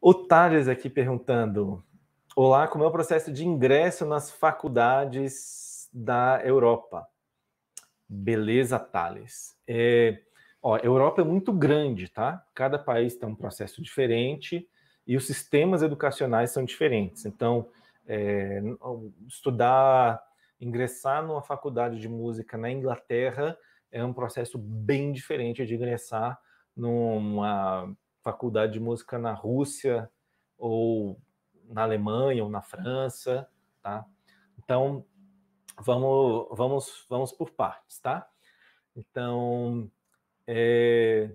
O Thales aqui perguntando: Olá, como é o processo de ingresso nas faculdades da Europa? Beleza, Thales. É, ó, Europa é muito grande, tá? Cada país tem um processo diferente e os sistemas educacionais são diferentes. Então, é, estudar, ingressar numa faculdade de música na Inglaterra é um processo bem diferente de ingressar numa faculdade de música na Rússia ou na Alemanha ou na França, tá? Então, vamos vamos vamos por partes, tá? Então, é...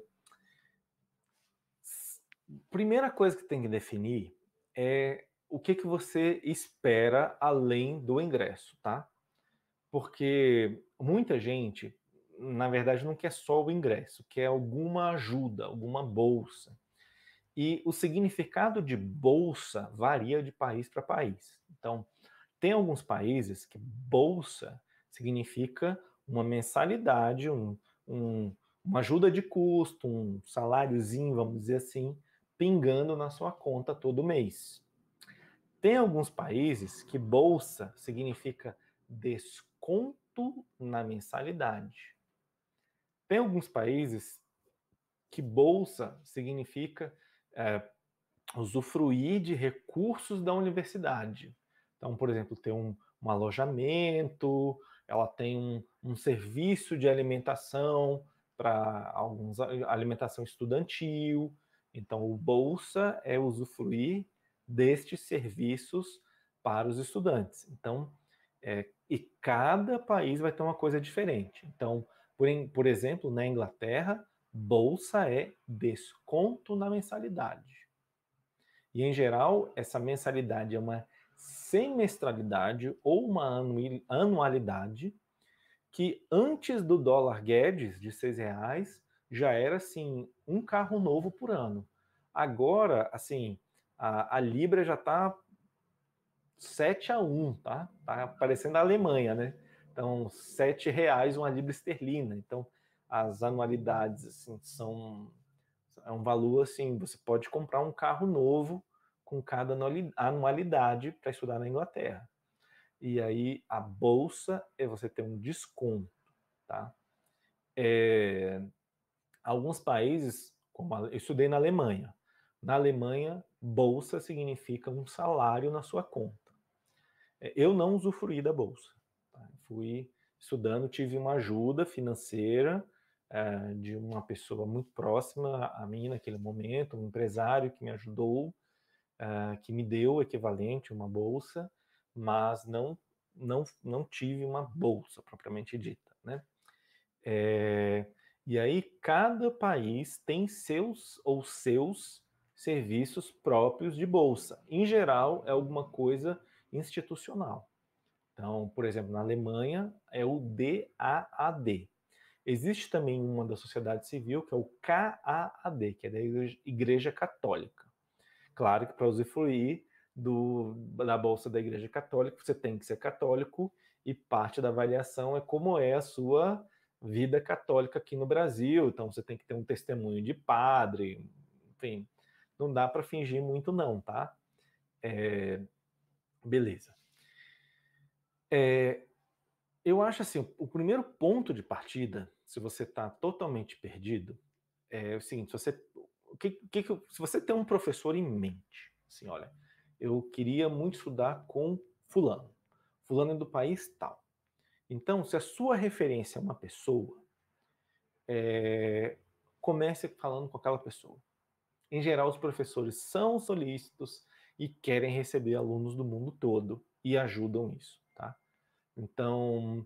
primeira coisa que tem que definir é o que que você espera além do ingresso, tá? Porque muita gente, na verdade, não quer só o ingresso, quer alguma ajuda, alguma bolsa. E o significado de bolsa varia de país para país. Então, tem alguns países que bolsa significa uma mensalidade, um, um, uma ajuda de custo, um saláriozinho, vamos dizer assim, pingando na sua conta todo mês. Tem alguns países que bolsa significa desconto na mensalidade. Tem alguns países que bolsa significa é, usufruir de recursos da universidade. Então, por exemplo, ter um, um alojamento, ela tem um, um serviço de alimentação para alguns alimentação estudantil. Então, o bolsa é usufruir destes serviços para os estudantes. Então, é, e cada país vai ter uma coisa diferente. Então, por, por exemplo, na Inglaterra, Bolsa é desconto na mensalidade. E, em geral, essa mensalidade é uma semestralidade ou uma anualidade que, antes do dólar Guedes de R$ reais já era, assim, um carro novo por ano. Agora, assim, a, a Libra já está 7 a 1, tá? Tá parecendo a Alemanha, né? Então, R$ reais uma Libra esterlina. Então, as anualidades assim, são é um valor assim, você pode comprar um carro novo com cada anualidade para estudar na Inglaterra. E aí a bolsa é você ter um desconto, tá? É, alguns países, como a, eu estudei na Alemanha. Na Alemanha, bolsa significa um salário na sua conta. É, eu não usufruí da bolsa. Tá? Fui estudando, tive uma ajuda financeira, eh, de uma pessoa muito próxima a mim naquele momento, um empresário que me ajudou, eh, que me deu o equivalente, uma bolsa, mas não, não, não tive uma bolsa propriamente dita, né? É, e aí cada país tem seus ou seus serviços próprios de bolsa. Em geral, é alguma coisa institucional. Então, por exemplo, na Alemanha é o DAAD, Existe também uma da sociedade civil, que é o KAAD, que é da Igreja Católica. Claro que para usufruir do, da Bolsa da Igreja Católica, você tem que ser católico, e parte da avaliação é como é a sua vida católica aqui no Brasil. Então você tem que ter um testemunho de padre, enfim, não dá para fingir muito, não, tá? É, beleza. É, eu acho assim, o primeiro ponto de partida, se você está totalmente perdido, é o seguinte: se você, que, que, se você tem um professor em mente, assim, olha, eu queria muito estudar com fulano, fulano é do país tal. Então, se a sua referência é uma pessoa, é, comece falando com aquela pessoa. Em geral, os professores são solícitos e querem receber alunos do mundo todo e ajudam isso. Então,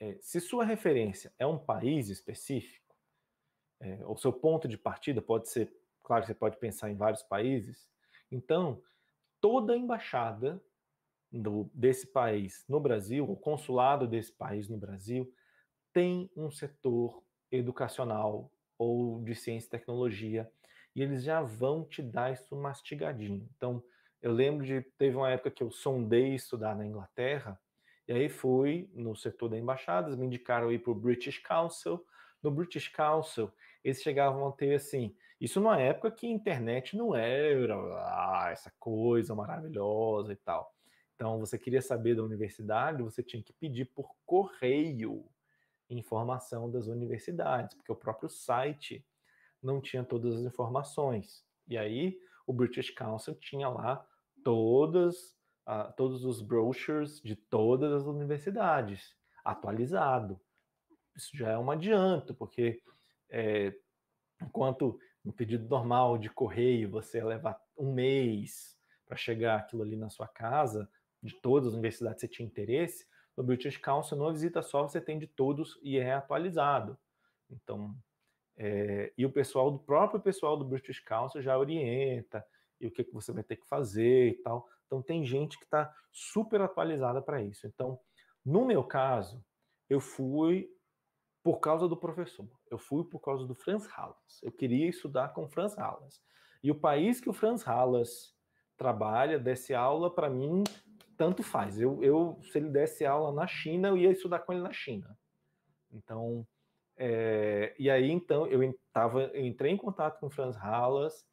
é, se sua referência é um país específico, é, o seu ponto de partida pode ser, claro, você pode pensar em vários países. Então, toda embaixada do, desse país no Brasil, o consulado desse país no Brasil, tem um setor educacional ou de ciência e tecnologia, e eles já vão te dar isso mastigadinho. Então, eu lembro de teve uma época que eu sondei estudar na Inglaterra, e aí fui no setor da embaixadas, me indicaram ir para o British Council. No British Council, eles chegavam a ter assim, isso numa época que a internet não era ah, essa coisa maravilhosa e tal. Então, você queria saber da universidade, você tinha que pedir por correio informação das universidades, porque o próprio site não tinha todas as informações. E aí, o British Council tinha lá todas todos os brochures de todas as universidades, atualizado. Isso já é um adianto, porque é, enquanto no pedido normal de correio você leva um mês para chegar aquilo ali na sua casa, de todas as universidades que você tinha interesse, no British Council, numa visita só, você tem de todos e é atualizado. Então, é, e o pessoal do próprio pessoal do British Council já orienta, e o que, que você vai ter que fazer e tal. Então, tem gente que está super atualizada para isso. Então, no meu caso, eu fui por causa do professor. Eu fui por causa do Franz Halas Eu queria estudar com Franz Halas E o país que o Franz Halas trabalha, desse aula, para mim, tanto faz. Eu, eu, se ele desse aula na China, eu ia estudar com ele na China. Então, é, e aí, então, eu, tava, eu entrei em contato com o Franz Halas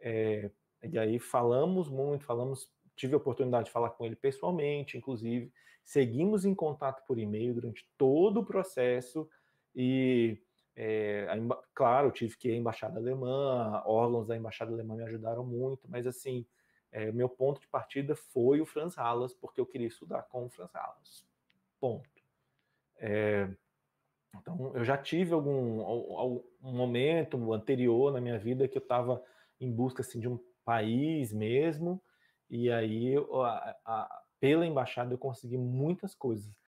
é, eh, e aí falamos muito, falamos, tive a oportunidade de falar com ele pessoalmente, inclusive, seguimos em contato por e-mail durante todo o processo e é, a, claro, tive que ir à embaixada alemã, órgãos da embaixada alemã me ajudaram muito, mas assim, é, meu ponto de partida foi o Franz Halas, porque eu queria estudar com o Franz Halas. Ponto. É, então, eu já tive algum, algum, momento anterior na minha vida que eu estava em busca assim, de um país mesmo, e aí a, a, pela embaixada eu consegui muitas coisas.